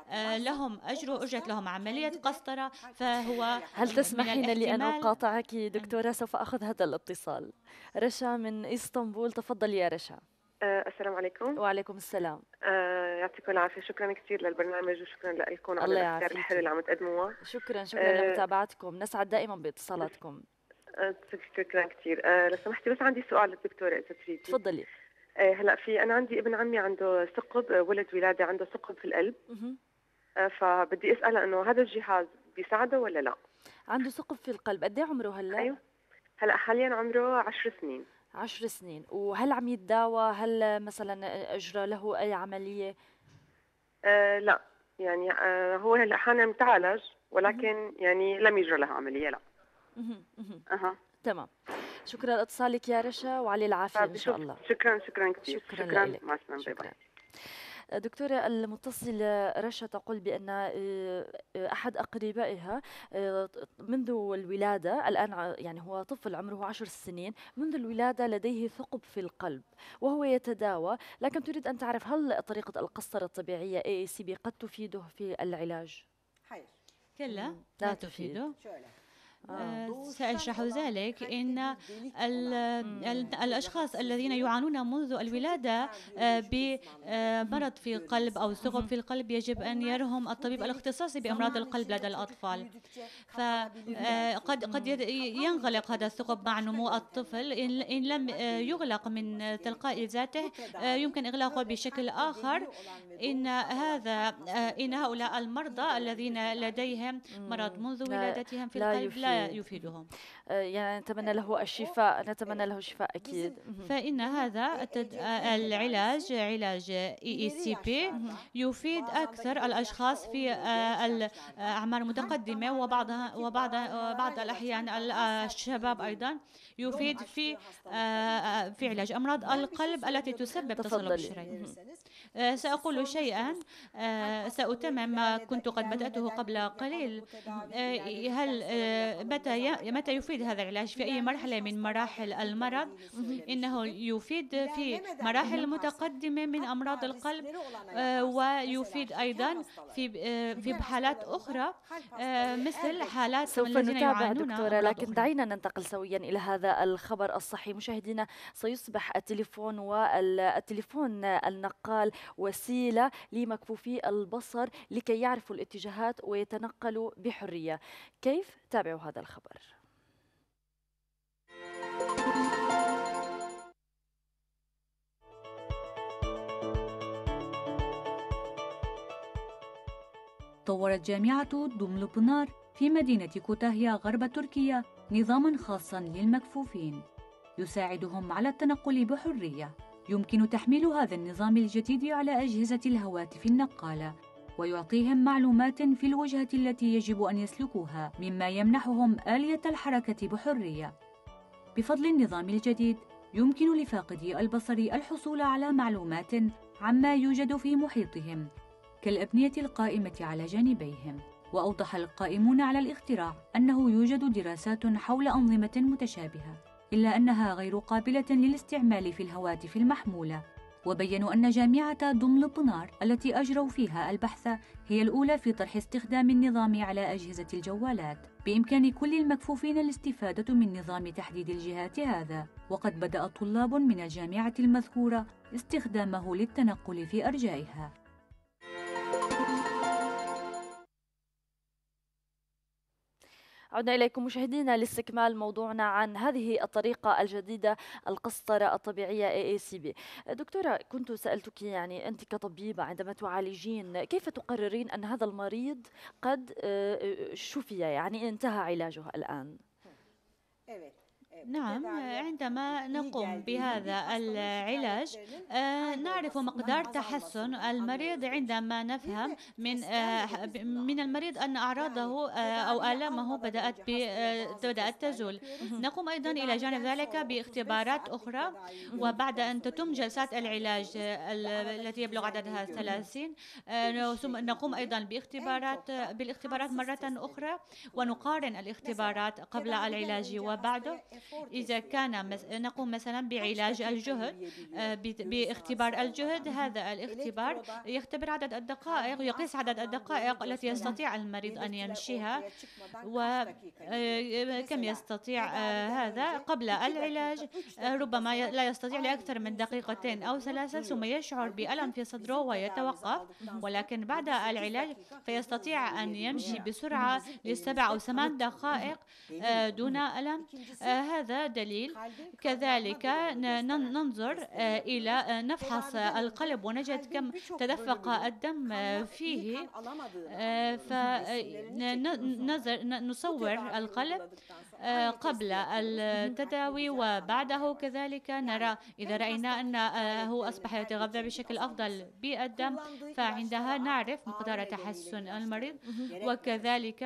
آه، لهم أجروا أجرت لهم عملية قسطرة فهو هل تسمحين لي أن أقاطعك نعم. دكتورة سوف أخذ هذا الاتصال رشا من إسطنبول تفضلي يا رشا آه، السلام عليكم وعليكم السلام آه، يعطيكم العافيه شكرا كثير للبرنامج وشكرا لكم على الأفكار الحلوة اللي عم تقدموها شكرا شكرا آه لمتابعتكم نسعد دائما باتصالاتكم آه، شكرا كثير آه لو سمحتي بس عندي سؤال للدكتوره اذا تريدي تفضلي آه هلا في انا عندي ابن عمي عنده ثقب ولد ولاده عنده ثقب في القلب آه فبدي اساله انه هذا الجهاز بيساعده ولا لا عنده ثقب في القلب قد إيه عمره هلا ايوه هلا حاليا عمره 10 سنين عشر سنين وهل عم يتداوى هل مثلا اجرى له اي عمليه آه لا يعني آه هو هلا حاليا متعالج ولكن مم. يعني لم يجرى له عمليه لا اها تمام شكرا لاتصالك يا رشا وعلي العافيه طيب، ان شاء الله شكرا شكرا كثير شكرا, شكرا شكرا. مع السلامه باي باي دكتورة المتصلة رشا تقول بأن آه، آه، أحد أقربائها آه، منذ الولادة الآن يعني هو طفل عمره عشر سنين منذ الولادة لديه ثقب في القلب وهو يتداوى لكن تريد أن تعرف هل طريقة القسطرة الطبيعية AACB قد تفيده في العلاج؟ كلا لا, تفيده شو آه، آه، سأشرح ذلك إن الأشخاص الذين يعانون منذ الولادة بمرض آه، في القلب أو ثقب في القلب يجب أن يرهم الطبيب الاختصاصي بأمراض القلب لدى الأطفال فقد قد ينغلق هذا الثقب مع نمو الطفل إن لم يغلق من تلقاء ذاته يمكن إغلاقه بشكل آخر إن هذا إن هؤلاء المرضى الذين لديهم مرض منذ ولادتهم في القلب لا يفيدهم يعني نتمنى له الشفاء نتمنى له الشفاء أكيد فإن هذا التد... العلاج علاج اي اي سي بي يفيد اكثر الاشخاص في الاعمار المتقدمه وبعض وبعض بعض الاحيان الشباب ايضا يفيد في في علاج امراض القلب التي تسبب تصلب الشرايين آه، سأقول شيئا آه، سأتمم ما كنت قد بدأته قبل قليل آه، إيه، هل متى متى يفيد هذا العلاج في أي مرحلة من مراحل المرض إنه يفيد في مراحل متقدمة من أمراض القلب ويفيد أيضا في في حالات أخرى مثل حالات سوف نتابع دكتورة لكن دعينا ننتقل سويا إلى هذا الخبر الصحي مشاهدينا سيصبح التليفون والتليفون النقال وسيله لمكفوفي البصر لكي يعرفوا الاتجاهات ويتنقلوا بحريه كيف تابعوا هذا الخبر طورت جامعة دوملوبنار في مدينة كوتاهيا غرب تركيا نظاما خاصا للمكفوفين يساعدهم على التنقل بحرية يمكن تحميل هذا النظام الجديد على أجهزة الهواتف النقالة ويعطيهم معلومات في الوجهة التي يجب أن يسلكوها مما يمنحهم آلية الحركة بحرية بفضل النظام الجديد يمكن لفاقدي البصر الحصول على معلومات عما يوجد في محيطهم كالأبنية القائمة على جانبيهم وأوضح القائمون على الاختراع أنه يوجد دراسات حول أنظمة متشابهة إلا أنها غير قابلة للاستعمال في الهواتف المحمولة وبينوا أن جامعة دوم لبنار التي أجروا فيها البحث هي الأولى في طرح استخدام النظام على أجهزة الجوالات بإمكان كل المكفوفين الاستفادة من نظام تحديد الجهات هذا وقد بدأ طلاب من الجامعة المذكورة استخدامه للتنقل في أرجائها عدنا إليكم مشاهدينا لاستكمال موضوعنا عن هذه الطريقة الجديدة القسطرة الطبيعية AACB دكتورة كنت سألتك يعني أنت كطبيبة عندما تعالجين كيف تقررين أن هذا المريض قد آه، آه، شفي يعني انتهى علاجه الآن؟ Evet. إيه، نعم يعني عندما نقوم بهذا العلاج آه، نعرف مقدار تحسن المريض عندما نفهم من آه، من المريض ان اعراضه يعني آه، او الامه بدات بدات تزول نقوم ايضا الى جانب ذلك باختبارات اخرى وبعد ان تتم جلسات العلاج التي يبلغ عددها 30 نقوم ايضا إيه، باختبارات بالاختبارات مره اخرى ونقارن الاختبارات قبل العلاج وبعده إذا كان نقوم مثلا بعلاج الجهد آه، باختبار الجهد هذا الاختبار يختبر عدد الدقائق آه، يقيس عدد الدقائق التي يستطيع المريض أن يمشيها وكم آه، يستطيع هذا قبل العلاج ربما لا يستطيع لأكثر من دقيقتين أو ثلاثة ثم يشعر بألم في صدره ويتوقف ولكن بعد العلاج فيستطيع أن يمشي بسرعة لسبع أو ثمان دقائق دون ألم وهذا دليل كذلك ننظر إلى نفحص القلب ونجد كم تدفق الدم فيه فنصور القلب قبل التداوي وبعده كذلك نرى إذا رأينا أنه أصبح يتغذى بشكل أفضل بالدم فعندها نعرف مقدار تحسن المريض وكذلك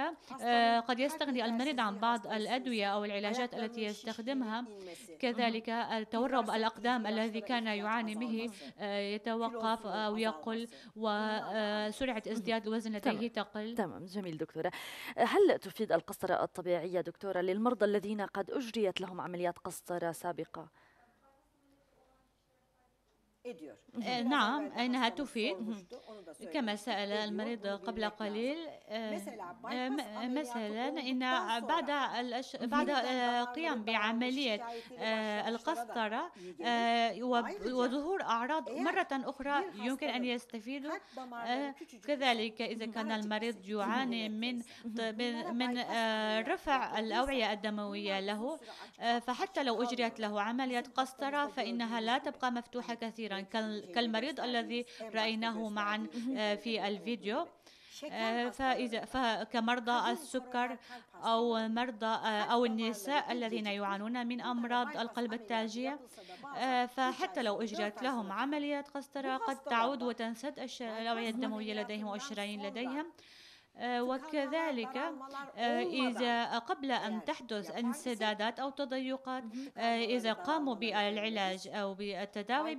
قد يستغني المريض عن بعض الأدوية أو العلاجات التي يستخدمها كذلك التورم الأقدام الذي كان يعاني به آه، يتوقف أو يقل وسرعة ازدياد الوزن لديه تقل تمام جميل دكتورة هل تفيد القسطرة الطبيعية دكتورة للمرضى الذين قد أجريت لهم عمليات قسطرة سابقة نعم أنها تفيد كما سأل المريض قبل قليل مثلا إن بعد بعد قيام بعملية القسطرة وظهور أعراض مرة أخرى يمكن أن يستفيدوا كذلك إذا كان المريض يعاني من من رفع الأوعية الدموية له فحتى لو أجريت له عملية قسطرة فإنها لا تبقى مفتوحة كثيرا كالمريض الذي رأيناه معا آه، في الفيديو آه، فإذا فكمرضى السكر أو مرضى آه، أو النساء الذين يعانون من أمراض القلب التاجية فحتى لو أجريت لهم عمليات قسطرة قد تعود وتنسد الأوعية الدموية لديهم والشرايين لديهم آه، وكذلك آه، إذا قبل أن تحدث انسدادات أو تضيقات آه، إذا قاموا بالعلاج أو بالتداوي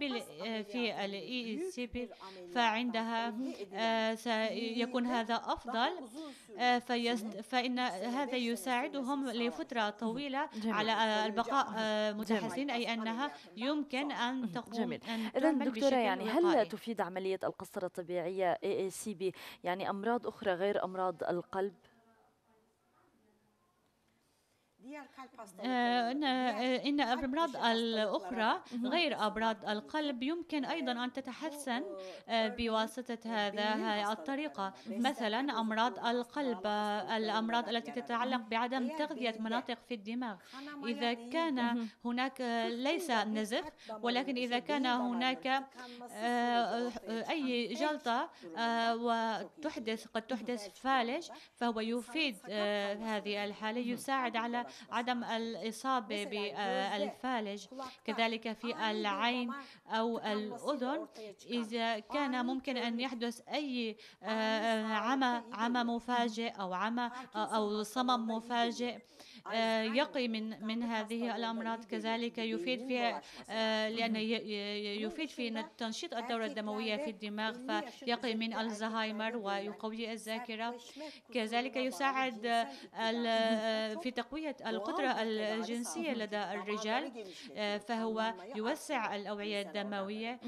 في الإي سي بي فعندها طيب، سيكون هذا أفضل فيست فإن هذا يساعدهم لفترة طويلة جميل. على البقاء آه، متحسنين أي أنها يمكن أن تقوم جميل. إذا دكتورة يعني هل تفيد عملية القسطرة الطبيعية AACB يعني أمراض أخرى غير أمراض القلب؟ آه، إن أمراض آه، الأخرى غير أمراض القلب يمكن أيوة. أيضا أن تتحسن آه، بواسطة هذه الطريقة مثلا أمراض القلب الأمراض التي يعني تتعلق بعدم تغذية مناطق في الدماغ إذا كان هناك *laughs* ليس يعني نزف ولكن إذا كان هناك أي جلطة وتحدث قد تحدث فالج فهو يفيد هذه الحالة يساعد على عدم الإصابة بالفالج آه، كذلك في العين أو الأذن طيب إذا كان ممكن أن يحدث أي آه، عمى عمى مفاجئ أو عمى أو صمم مفاجئ آه، يقي من من هذه الامراض كذلك يفيد فيها آه، لان يفيد في تنشيط الدوره الدمويه في الدماغ فيقي من الزهايمر ويقوي الذاكره كذلك يساعد آه، في تقويه القدره الجنسيه لدى الرجال فهو يوسع الاوعيه الدمويه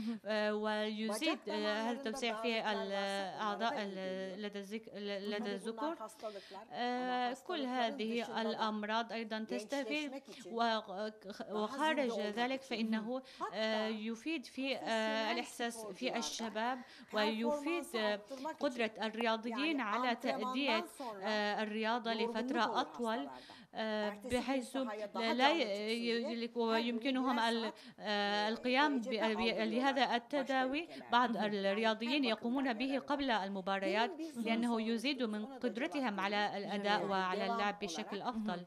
ويزيد هذا التوسيع في الاعضاء لدى الذكور كل هذه الامراض الأمراض أيضا يعني تستفيد وخارج ذلك فإنه آه، يفيد في آه، الإحساس في الشباب ويفيد قدرة الرياضيين يعني على تأدية آه، الرياضة لفترة أطول آه، بحيث لا يمكنهم آه، القيام بهذا التداوي بعض الرياضيين يقومون به قبل المباريات لأنه يزيد من قدرتهم على الأداء وعلى اللعب بشكل أفضل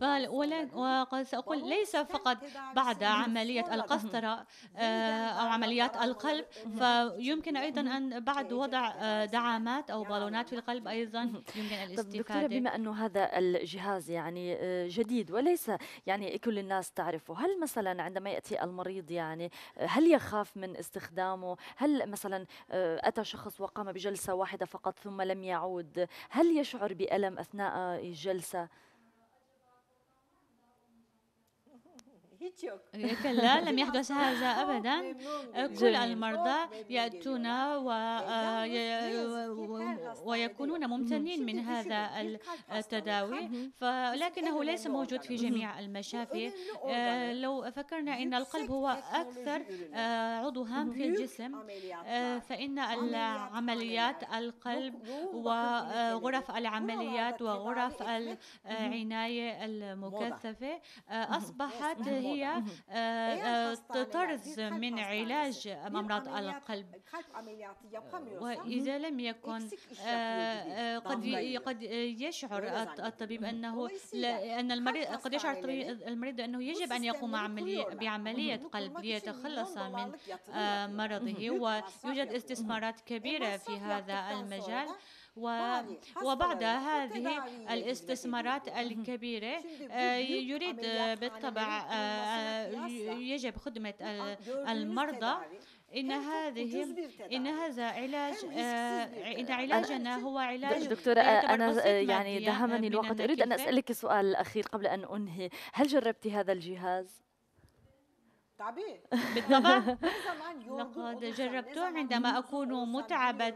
بل ولن وقد سأقول ليس فقط بعد عملية القسطرة *laughs* آه، أو عمليات القلب فيمكن أيضا أن بعد وضع آه، دعامات أو نعم، بالونات في نعم. القلب أيضا *laughs* يمكن الاستفادة دكتورة بما أنه هذا الجهاز يعني آه، جديد وليس يعني كل الناس تعرفه هل مثلا عندما يأتي المريض يعني هل يخاف من استخدامه هل مثلا أتى شخص وقام بجلسة واحدة فقط ثم لم يعود هل يشعر بألم أثناء الجلسة كلا *laughs* لم يحدث هذا أبدا *laughs* كل المرضى يأتون آه، ويكونون ممتنين mm-hmm. من هذا التداوي ولكنه mm-hmm. ليس موجود في جميع mm-hmm. المشافي آه، لو فكرنا أن القلب هو أكثر آه، عضو هام في الجسم فإن عمليات القلب وغرف العمليات وغرف العناية المكثفة أصبحت هي هي آه، إيه آه، طرز من علاج امراض القلب آه، واذا لم يكن قد قد يشعر الطبيب انه ان المريض قد يشعر المريض انه يجب ان يقوم بعمليه قلب ليتخلص من مرضه ويوجد استثمارات كبيره في هذا المجال وبعد هذه الاستثمارات الكبيرة آه، يريد بالطبع آه، آه، يجب خدمة نعم، المرضى ان هذه ان هذا علاج ان علاجنا هو علاج دكتوره انا يعني دهمني الوقت اريد ان اسالك سؤال اخير قبل ان انهي هل جربتي هذا الجهاز تعبير بالطبع *laughs* لقد جربته عندما أكون متعبة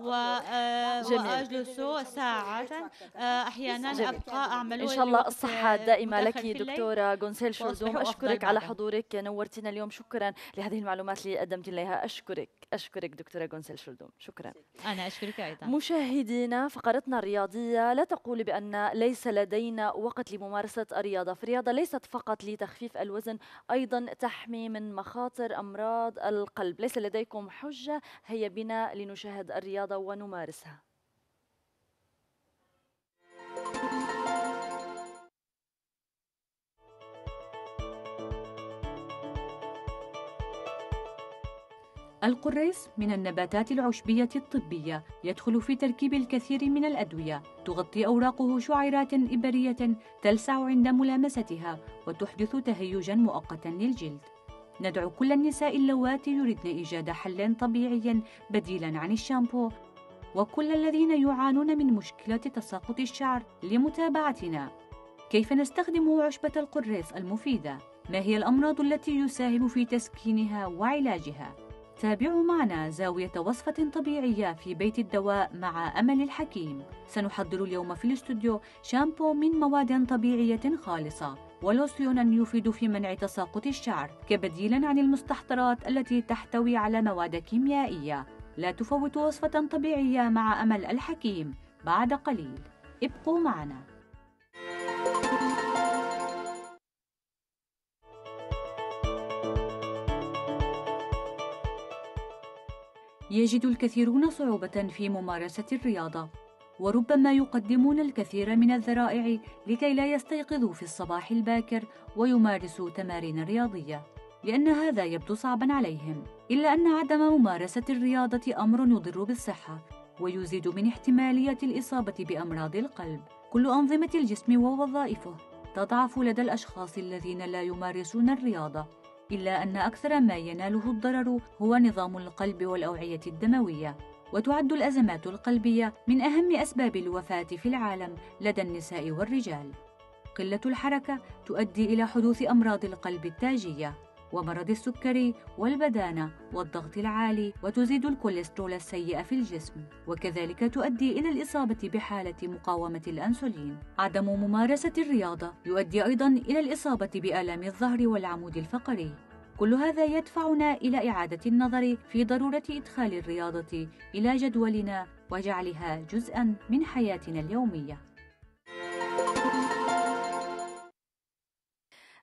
آه، وأجلس ساعة آه، أحيانا أبقى أعمل إن شاء الله الصحة الدائمة آه، لك دكتورة غونسيل شردوم أشكرك على حضورك نورتنا اليوم شكرا لهذه المعلومات اللي قدمت إليها أشكرك أشكرك دكتورة غونسيل شردوم شكرا أنا أشكرك أيضا مشاهدينا فقرتنا الرياضية لا تقول بأن ليس لدينا وقت لممارسة الرياضة فالرياضة ليست فقط لتخفيف الوزن أيضا تحمي من مخاطر أمراض القلب ليس لديكم حجة هيا بنا لنشاهد الرياضة ونمارسها القريص من النباتات العشبية الطبية يدخل في تركيب الكثير من الأدوية تغطي أوراقه شعيرات إبرية تلسع عند ملامستها وتحدث تهيجا مؤقتا للجلد ندعو كل النساء اللواتي يريدن إيجاد حل طبيعي بديلا عن الشامبو وكل الذين يعانون من مشكلة تساقط الشعر لمتابعتنا كيف نستخدم عشبة القريص المفيدة؟ ما هي الأمراض التي يساهم في تسكينها وعلاجها؟ تابعوا معنا زاوية وصفة طبيعية في بيت الدواء مع أمل الحكيم سنحضر اليوم في الاستوديو شامبو من مواد طبيعية خالصة ولوسيونا يفيد في منع تساقط الشعر كبديل عن المستحضرات التي تحتوي على مواد كيميائية لا تفوت وصفة طبيعية مع أمل الحكيم بعد قليل ابقوا معنا يجد الكثيرون صعوبة في ممارسة الرياضة وربما يقدمون الكثير من الذرائع لكي لا يستيقظوا في الصباح الباكر ويمارسوا تمارين رياضيه لان هذا يبدو صعبا عليهم الا ان عدم ممارسه الرياضه امر يضر بالصحه ويزيد من احتماليه الاصابه بامراض القلب كل انظمه الجسم ووظائفه تضعف لدى الاشخاص الذين لا يمارسون الرياضه الا ان اكثر ما يناله الضرر هو نظام القلب والاوعيه الدمويه وتعد الأزمات القلبية من أهم أسباب الوفاة في العالم لدى النساء والرجال. قلة الحركة تؤدي إلى حدوث أمراض القلب التاجية ومرض السكري والبدانة والضغط العالي وتزيد الكوليسترول السيء في الجسم وكذلك تؤدي إلى الإصابة بحالة مقاومة الأنسولين عدم ممارسة الرياضة يؤدي أيضا إلى الإصابة بآلام الظهر والعمود الفقري كل هذا يدفعنا إلى إعادة النظر في ضرورة إدخال الرياضة إلى جدولنا وجعلها جزءا من حياتنا اليومية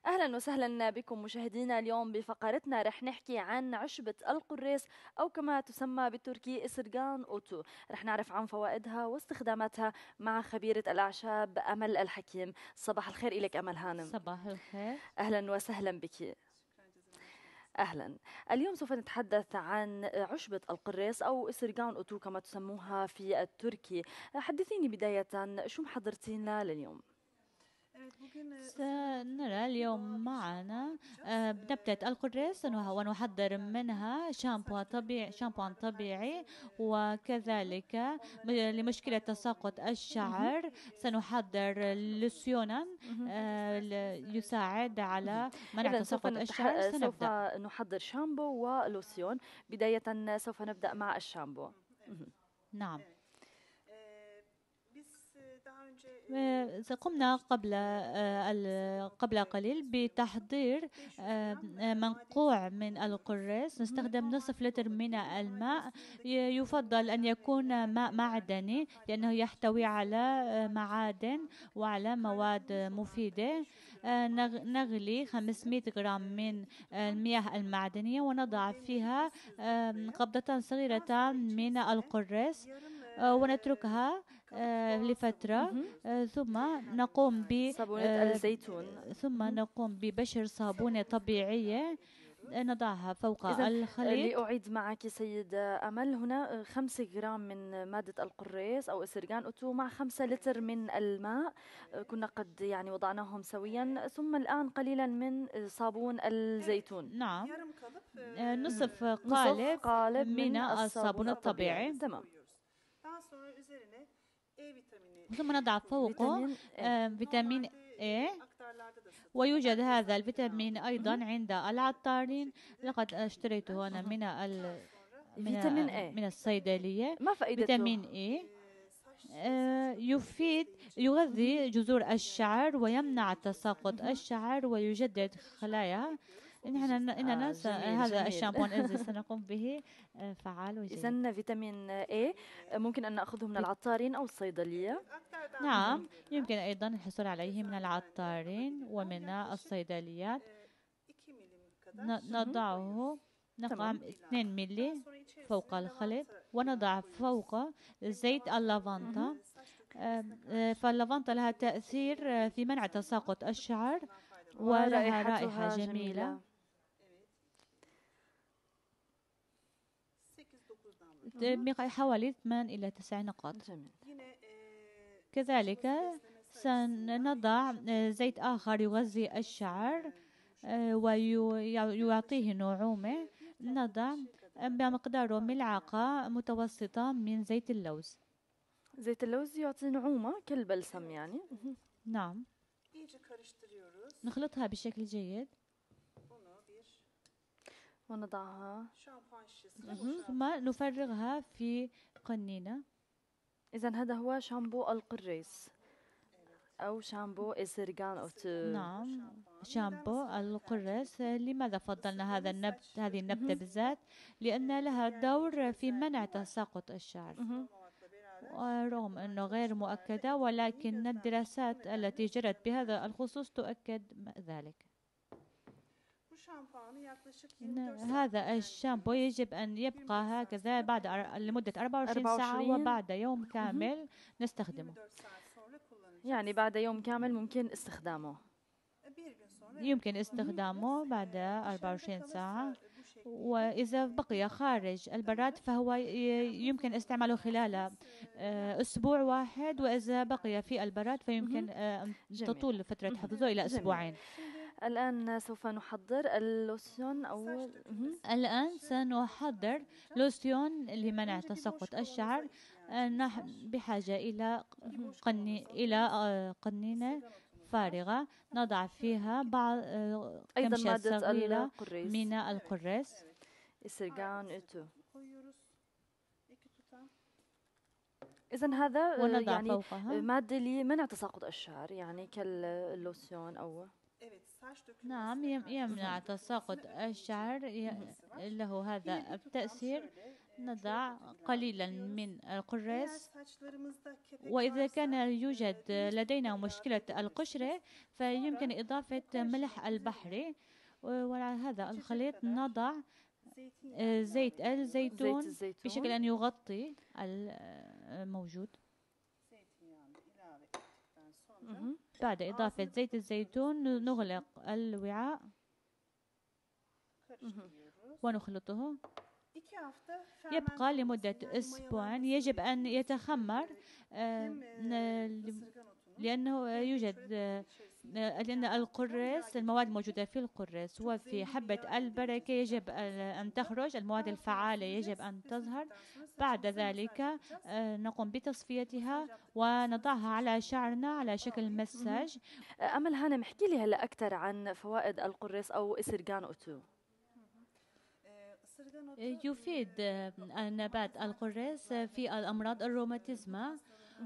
اهلا وسهلا بكم مشاهدينا اليوم بفقرتنا رح نحكي عن عشبة القريص او كما تسمى بالتركي اسرجان اوتو رح نعرف عن فوائدها واستخداماتها مع خبيرة الاعشاب امل الحكيم صباح الخير لك امل هانم صباح الخير اهلا وسهلا بك أهلا اليوم سوف نتحدث عن عشبة القريص أو إسرجان أوتو كما تسموها في التركي حدثيني بداية شو محضرتينا لليوم سنرى اليوم معنا نبتة آه، القدرس ونحضر منها شامبو طبيعي شامبو طبيعي وكذلك لمشكلة تساقط الشعر سنحضر لوسيونا آه، يساعد على منع تساقط الشعر سنبدأ. سوف نحضر شامبو ولوسيون بداية سوف نبدأ مع الشامبو نعم قمنا قبل آه، قبل قليل بتحضير آه، منقوع من القراص نستخدم نصف لتر من الماء يفضل أن يكون ماء معدني لأنه يحتوي على آه، معادن وعلى مواد مفيدة نغلي 500 غرام من المياه المعدنية ونضع فيها قبضة صغيرة من القراص ونتركها آه، لفترة آه، ثم نقوم ب صابونة آه، الزيتون ثم نقوم ببشر صابونة طبيعية نضعها فوق الخليط لأعيد معك سيدة أمل هنا 5 غرام من مادة القريص أو السرقان أتو مع 5 لتر من الماء كنا قد يعني وضعناهم سويا ثم الآن قليلا من صابون الزيتون نعم نصف قالب, نصف قالب من, من الصابون الطبيعي تمام ثم نضع فوقه فيتامين A ويوجد هذا الفيتامين أيضا عند العطارين لقد اشتريته أنا من ال فيتامين A من الصيدلية ما فائدته؟ فيتامين A يفيد يغذي جذور الشعر ويمنع تساقط الشعر ويجدد خلايا نحن إننا آه، آه، هذا الشامبون الذي *laughs* سنقوم به آه، فعال وجيد إذا فيتامين A ممكن أن نأخذه من العطارين أو الصيدلية نعم يمكن أيضا الحصول عليه من العطارين ومن الصيدليات نضعه نقع 2 ملي فوق الخليط ونضع فوق زيت اللافانتا فاللافانتا لها تأثير في منع تساقط الشعر ولها رائحة جميلة حوالي 8 إلى 9 نقاط كذلك سنضع آه، زيت آخر يغذي الشعر آه، ويعطيه نعومة نضع بمقدار ملعقة متوسطة من زيت اللوز زيت اللوز يعطي نعومة كالبلسم يعني نعم نخلطها بشكل جيد ونضعها ثم نفرغها في قنينة إذا هذا هو شامبو القريص أو شامبو إسرغان أو نعم شامبو القريس لماذا فضلنا هذا النبت هذه النبتة بالذات لأن لها دور في منع تساقط الشعر رغم أنه غير مؤكدة ولكن الدراسات التي جرت بهذا الخصوص تؤكد ذلك هذا الشامبو يجب أن يبقى هكذا بعد لمدة 24, ساعة وبعد يوم كامل نستخدمه يعني بعد يوم كامل ممكن استخدامه e, يمكن استخدامه بعد 24 e, ساعة وإذا بقي خارج البراد فهو يمكن استعماله خلال e, آه، أسبوع واحد وإذا بقي في البراد فيمكن آه، أن تطول فترة حفظه إلى أسبوعين الآن سوف نحضر اللوسيون أو الآن سنحضر لوسيون لمنع تساقط الشعر آه، نحن بحاجة إلى قني إلى آه، قنينة فارغة نضع فيها بعض آه، أيضا مادة القريس من القريس إذا هذا يعني فوقها. مادة لمنع تساقط الشعر يعني كاللوسيون أو نعم يمنع تساقط الشعر له هذا التأثير نضع قليلا من القراص وإذا كان يوجد لدينا مشكلة القشرة فيمكن إضافة ملح البحري وعلى هذا الخليط نضع آه، زيت الزيتون بشكل أن يغطي الموجود. آه، بعد إضافة زيت الزيتون نغلق الوعاء ونخلطه يبقى لمدة أسبوع يجب أن يتخمر آه، آه، لأنه يوجد لأن القرص المواد الموجودة في القرص وفي حبة البركة يجب أن تخرج المواد الفعالة يجب أن تظهر بعد ذلك آه، نقوم بتصفيتها ونضعها على شعرنا على شكل مساج أمل هانم احكي لي هلأ أكثر عن فوائد القرص أو إسرقان أوتو آه، يفيد آه، نبات القرص في الأمراض الروماتيزما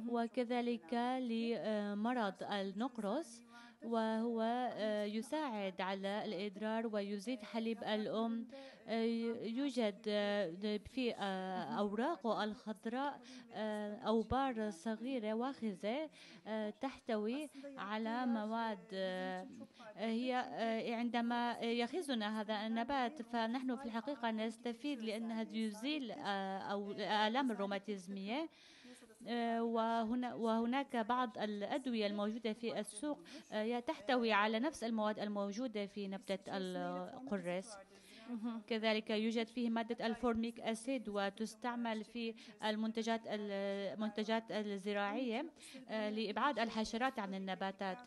وكذلك لمرض النقرس وهو آه، يساعد على الإدرار ويزيد حليب الأم آه، يوجد آه، في أوراقه الخضراء أوبار صغيرة واخذة تحتوي على مواد هي عندما يخزنا هذا النبات فنحن في الحقيقة نستفيد لأنها يزيل أو الآلام الروماتيزمية آه، وهنا وهناك بعض الأدوية الموجودة في السوق آه، تحتوي على نفس المواد الموجودة في نبتة القرص كذلك يوجد فيه مادة الفورميك أسيد وتستعمل في المنتجات المنتجات الزراعية آه، لإبعاد الحشرات عن النباتات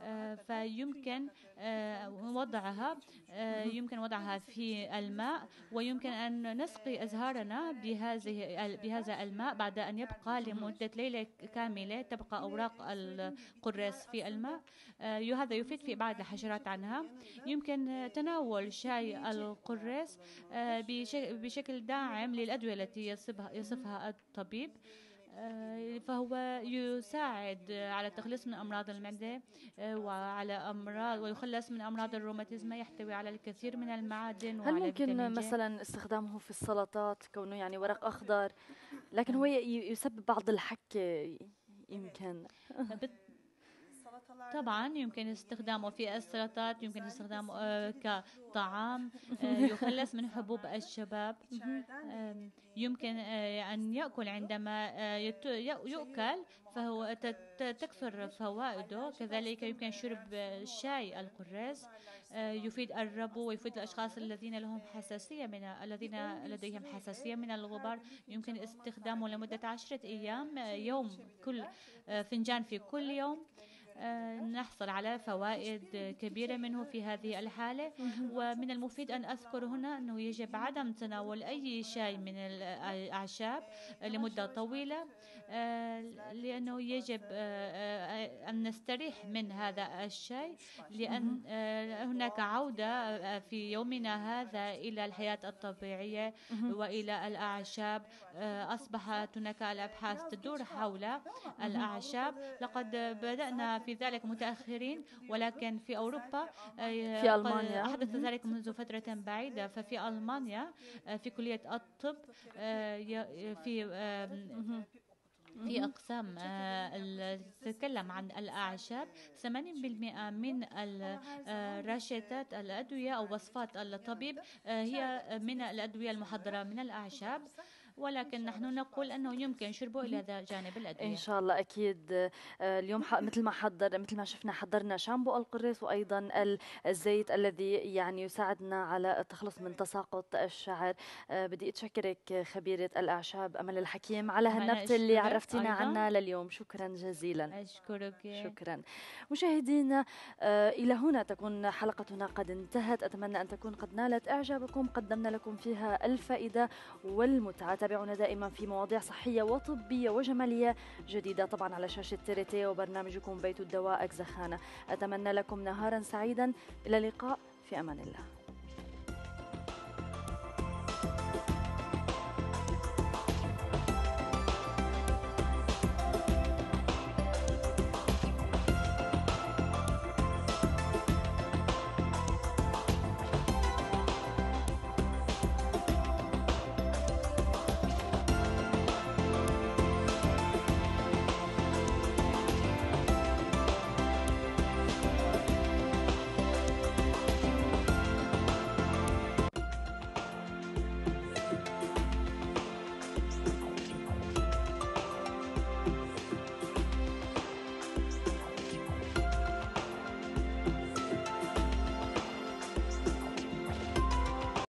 آه، فيمكن آه، وضعها آه، يمكن وضعها في الماء ويمكن أن نسقي أزهارنا بهذه بهذا الماء بعد أن يبقى لمدة ليلة كاملة تبقى أوراق القراص في الماء هذا يفيد في ابعاد الحشرات عنها يمكن تناول شاي القراص بشكل داعم للأدوية التي يصفها الطبيب آه، فهو يساعد على التخلص من أمراض المعدة آه، وعلى أمراض ويخلص من أمراض الروماتيزم يحتوي على الكثير من المعادن هل ممكن مثلا استخدامه في السلطات كونه يعني ورق أخضر لكن هو يسبب بعض الحكة يمكن طبعا يمكن استخدامه في السلطات يمكن استخدامه آه، كطعام آه، *laughs* يخلص من حبوب الشباب يمكن آه، أن يأكل عندما يؤكل فهو تكثر فوائده كذلك يمكن شرب شاي القراص يفيد الربو ويفيد الأشخاص الذين لهم حساسية من الذين لديهم حساسية من الغبار يمكن استخدامه لمدة عشرة أيام يوم كل فنجان في كل يوم آه، نحصل على فوائد كبيرة منه في هذه الحالة ومن المفيد أن أذكر هنا أنه يجب عدم تناول أي شاي من الأعشاب لمدة طويلة لأنه يجب آه، آه، أن نستريح من هذا الشيء لأن آه، هناك عودة في يومنا هذا إلى الحياة الطبيعية وإلى الأعشاب أصبحت هناك الأبحاث تدور حول الأعشاب لقد بدأنا في ذلك متأخرين ولكن في أوروبا في ألمانيا حدث ذلك منذ فترة بعيدة ففي ألمانيا في كلية الطب في في أقسام آه، تتكلم عن الأعشاب 80% من آه، رشتات الأدوية أو وصفات الطبيب آه، هي من الأدوية المحضرة من الأعشاب ولكن نحن نقول أنه يمكن شربه إلى جانب الأدوية إن شاء الله أكيد آه، اليوم مثل ما حضر مثل ما شفنا حضرنا شامبو القريص وأيضا الزيت الذي يعني يساعدنا على التخلص من تساقط الشعر آه، بدي أتشكرك خبيرة الأعشاب أمل الحكيم على هالنبت اللي عرفتينا عنها لليوم شكرا جزيلا أشكرك شكرا مشاهدينا آه، إلى هنا تكون حلقتنا قد انتهت أتمنى أن تكون قد نالت إعجابكم قدمنا لكم فيها الفائدة والمتعة تتابعونا دائما في مواضيع صحية وطبية وجمالية جديدة طبعا على شاشة تيريتي وبرنامجكم بيت الدواء أكزخانة أتمنى لكم نهارا سعيدا إلى اللقاء في أمان الله